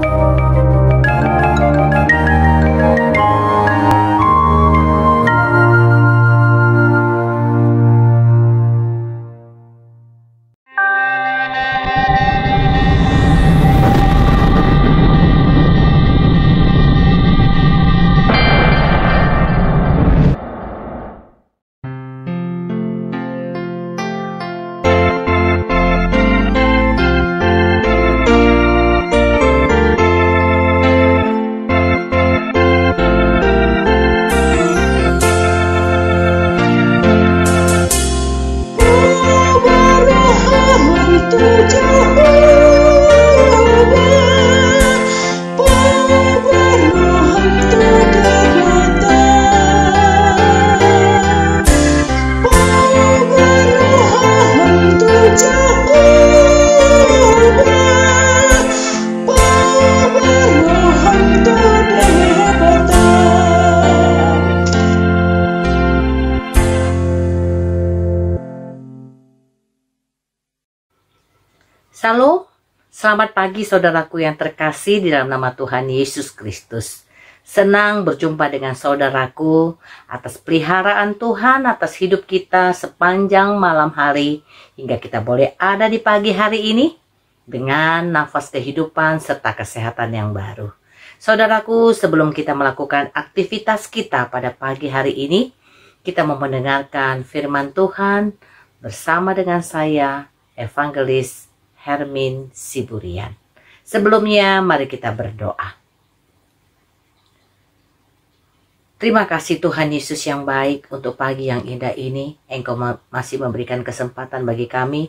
Música Shalom, selamat pagi saudaraku yang terkasih di dalam nama Tuhan Yesus Kristus. Senang berjumpa dengan saudaraku atas peliharaan Tuhan atas hidup kita sepanjang malam hari hingga kita boleh ada di pagi hari ini dengan nafas kehidupan serta kesehatan yang baru. Saudaraku, sebelum kita melakukan aktivitas kita pada pagi hari ini, kita mau mendengarkan firman Tuhan bersama dengan saya, Evangelis Hermin Siburian. Sebelumnya mari kita berdoa. Terima kasih Tuhan Yesus yang baik untuk pagi yang indah ini. Engkau masih memberikan kesempatan bagi kami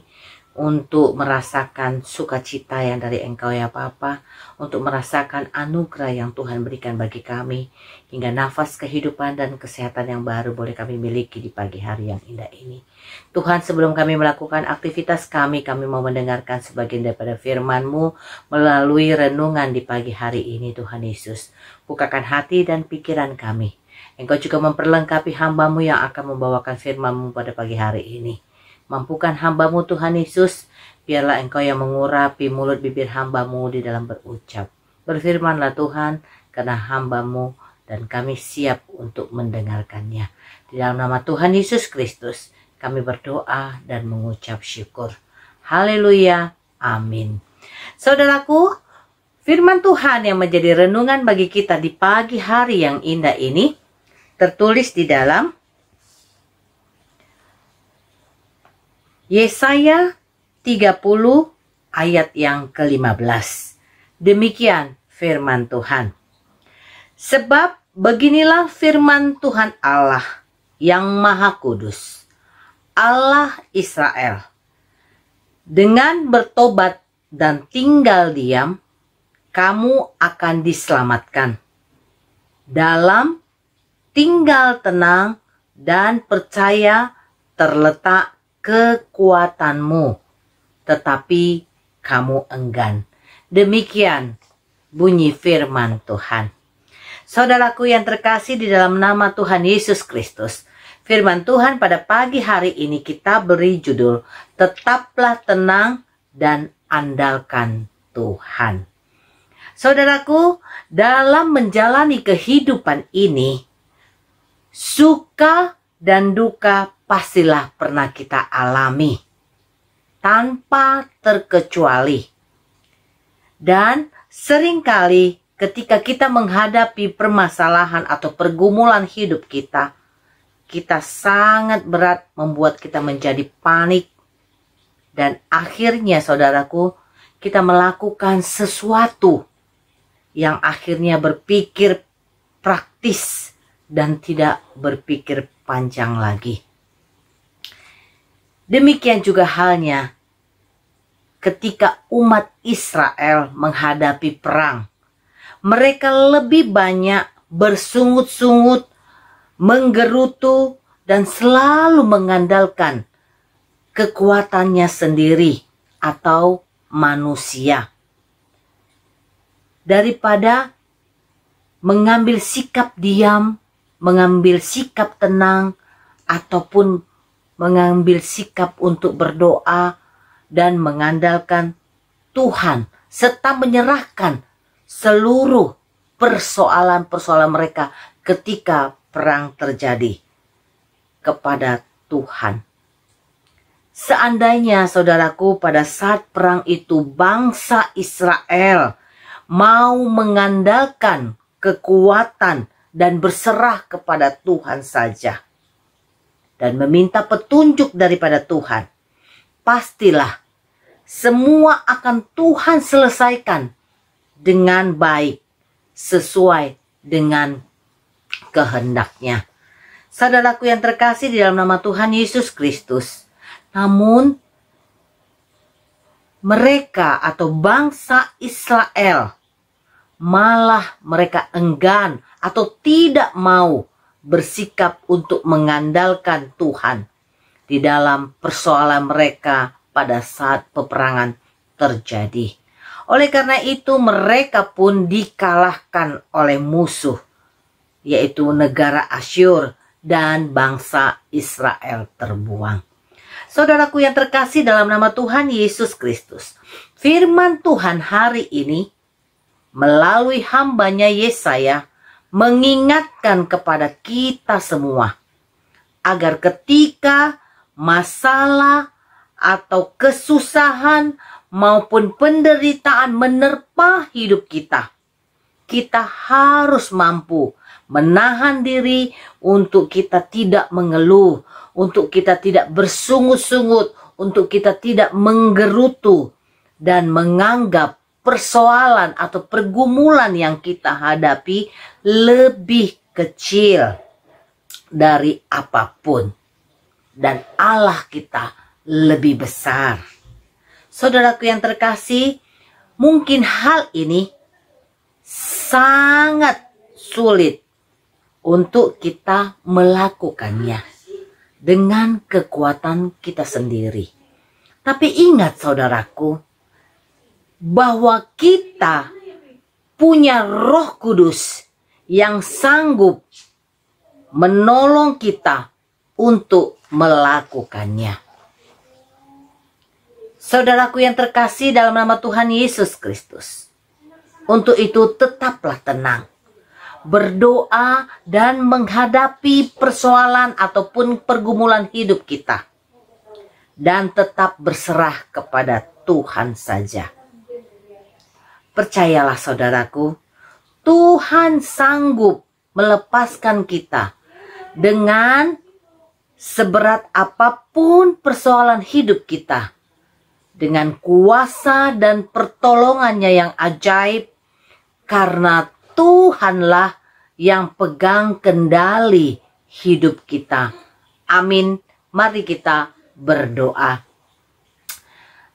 untuk merasakan sukacita yang dari Engkau ya Bapa, untuk merasakan anugerah yang Tuhan berikan bagi kami, hingga nafas kehidupan dan kesehatan yang baru boleh kami miliki di pagi hari yang indah ini. Tuhan sebelum kami melakukan aktivitas kami, kami mau mendengarkan sebagian daripada firman-Mu melalui renungan di pagi hari ini Tuhan Yesus. Bukakan hati dan pikiran kami. Engkau juga memperlengkapi hambamu yang akan membawakan firman-Mu pada pagi hari ini. Mampukan hambamu Tuhan Yesus, biarlah engkau yang mengurapi mulut bibir hambamu di dalam berucap. Berfirmanlah Tuhan, karena hambamu dan kami siap untuk mendengarkannya. Di dalam nama Tuhan Yesus Kristus, kami berdoa dan mengucap syukur. Haleluya. Amin. Saudaraku, firman Tuhan yang menjadi renungan bagi kita di pagi hari yang indah ini tertulis di dalam Yesaya 30 ayat yang ke-15. Demikian firman Tuhan. Sebab beginilah firman Tuhan Allah yang Maha Kudus, Allah Israel. Dengan bertobat dan tinggal diam, kamu akan diselamatkan. Dalam tinggal tenang dan percaya terletak kekuatanmu, tetapi kamu enggan. Demikian bunyi firman Tuhan. Saudaraku yang terkasih di dalam nama Tuhan Yesus Kristus, firman Tuhan pada pagi hari ini kita beri judul Tetaplah Tenang dan Andalkan Tuhan. Saudaraku, dalam menjalani kehidupan ini, suka dan duka pastilah pernah kita alami tanpa terkecuali. Dan seringkali ketika kita menghadapi permasalahan atau pergumulan hidup kita, kita sangat berat membuat kita menjadi panik. Dan akhirnya saudaraku, kita melakukan sesuatu yang akhirnya berpikir praktis dan tidak berpikir panjang lagi. Demikian juga halnya ketika umat Israel menghadapi perang. Mereka lebih banyak bersungut-sungut, menggerutu, dan selalu mengandalkan kekuatannya sendiri atau manusia. Daripada mengambil sikap diam, mengambil sikap tenang, ataupun mengambil sikap untuk berdoa dan mengandalkan Tuhan serta menyerahkan seluruh persoalan-persoalan mereka ketika perang terjadi kepada Tuhan. Seandainya saudaraku pada saat perang itu bangsa Israel mau mengandalkan kekuatan dan berserah kepada Tuhan saja dan meminta petunjuk daripada Tuhan, pastilah semua akan Tuhan selesaikan dengan baik sesuai dengan kehendaknya. Saudaraku yang terkasih di dalam nama Tuhan Yesus Kristus. Namun mereka atau bangsa Israel malah mereka enggan atau tidak mau bersikap untuk mengandalkan Tuhan di dalam persoalan mereka pada saat peperangan terjadi. Oleh karena itu, mereka pun dikalahkan oleh musuh, yaitu negara Asyur dan bangsa Israel terbuang. Saudaraku yang terkasih dalam nama Tuhan Yesus Kristus, firman Tuhan hari ini melalui hambanya Yesaya mengingatkan kepada kita semua agar ketika masalah atau kesusahan maupun penderitaan menerpa hidup kita, kita harus mampu menahan diri untuk kita tidak mengeluh, untuk kita tidak bersungut-sungut, untuk kita tidak menggerutu dan menganggap persoalan atau pergumulan yang kita hadapi lebih kecil dari apapun, dan Allah kita lebih besar. Saudaraku yang terkasih, mungkin hal ini sangat sulit untuk kita melakukannya dengan kekuatan kita sendiri. Tapi ingat, saudaraku, bahwa kita punya Roh Kudus yang sanggup menolong kita untuk melakukannya. Saudaraku yang terkasih dalam nama Tuhan Yesus Kristus. Untuk itu tetaplah tenang. Berdoa dan menghadapi persoalan ataupun pergumulan hidup kita. Dan tetap berserah kepada Tuhan saja Percayalah saudaraku, Tuhan sanggup melepaskan kita dengan seberat apapun persoalan hidup kita. Dengan kuasa dan pertolongannya yang ajaib, karena Tuhanlah yang pegang kendali hidup kita. Amin. Mari kita berdoa.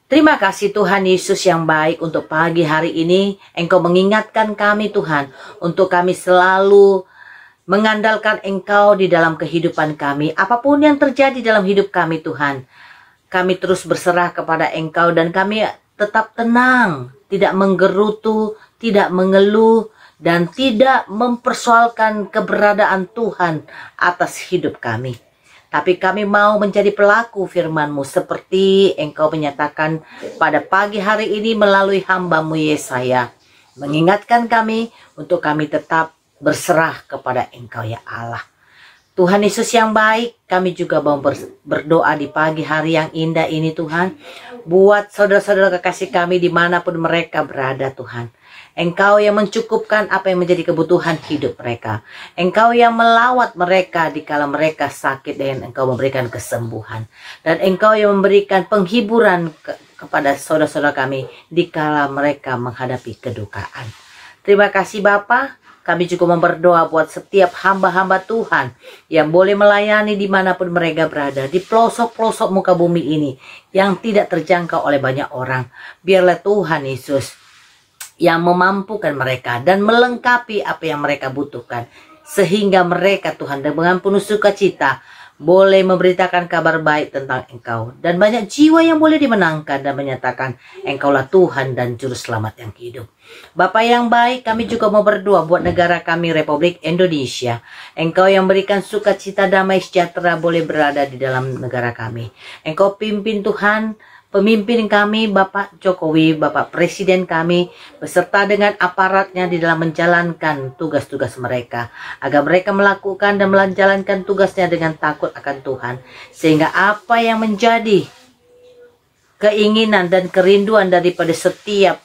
Terima kasih Tuhan Yesus yang baik untuk pagi hari ini. Engkau mengingatkan kami Tuhan untuk kami selalu mengandalkan Engkau di dalam kehidupan kami. Apapun yang terjadi dalam hidup kami Tuhan, kami terus berserah kepada Engkau dan kami tetap tenang, tidak menggerutu, tidak mengeluh, dan tidak mempersoalkan keberadaan Tuhan atas hidup kami tapi kami mau menjadi pelaku FirmanMu seperti Engkau menyatakan pada pagi hari ini melalui hambamu Yesaya. Mengingatkan kami untuk kami tetap berserah kepada Engkau ya Allah. Tuhan Yesus yang baik, kami juga mau berdoa di pagi hari yang indah ini Tuhan buat saudara-saudara kekasih kami dimanapun mereka berada Tuhan. Engkau yang mencukupkan apa yang menjadi kebutuhan hidup mereka. Engkau yang melawat mereka di kala mereka sakit dan engkau memberikan kesembuhan. Dan engkau yang memberikan penghiburan ke kepada saudara-saudara kami di kala mereka menghadapi kedukaan. Terima kasih Bapak. Kami juga memperdoa buat setiap hamba-hamba Tuhan yang boleh melayani dimanapun mereka berada, di pelosok-pelosok muka bumi ini yang tidak terjangkau oleh banyak orang. Biarlah Tuhan Yesus yang memampukan mereka dan melengkapi apa yang mereka butuhkan. Sehingga mereka Tuhan dengan penuh sukacita boleh memberitakan kabar baik tentang engkau dan banyak jiwa yang boleh dimenangkan dan menyatakan engkaulah Tuhan dan juru selamat yang hidup. Bapak yang baik, kami juga mau berdoa buat negara kami Republik Indonesia. Engkau yang berikan sukacita damai sejahtera boleh berada di dalam negara kami. Engkau pimpin Tuhan pemimpin kami Bapak Jokowi, Bapak Presiden kami, beserta dengan aparatnya di dalam menjalankan tugas-tugas mereka, agar mereka melakukan dan menjalankan tugasnya dengan takut akan Tuhan, sehingga apa yang menjadi keinginan dan kerinduan daripada setiap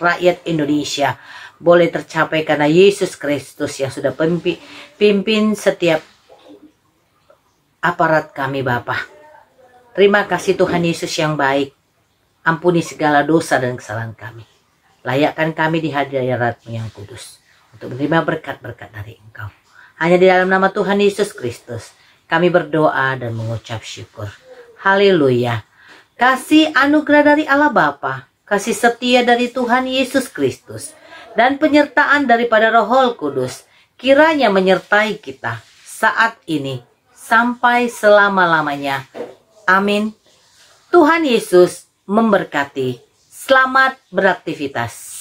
rakyat Indonesia boleh tercapai karena Yesus Kristus yang sudah pimpin, setiap aparat kami Bapak. Terima kasih Tuhan Yesus yang baik. Ampuni segala dosa dan kesalahan kami. Layakkan kami di hadirat-Mu yang kudus untuk menerima berkat-berkat dari Engkau. Hanya di dalam nama Tuhan Yesus Kristus kami berdoa dan mengucap syukur. Haleluya. Kasih anugerah dari Allah Bapa, kasih setia dari Tuhan Yesus Kristus dan penyertaan daripada Roh Kudus kiranya menyertai kita saat ini sampai selama-lamanya. Amin. Tuhan Yesus memberkati. Selamat beraktivitas.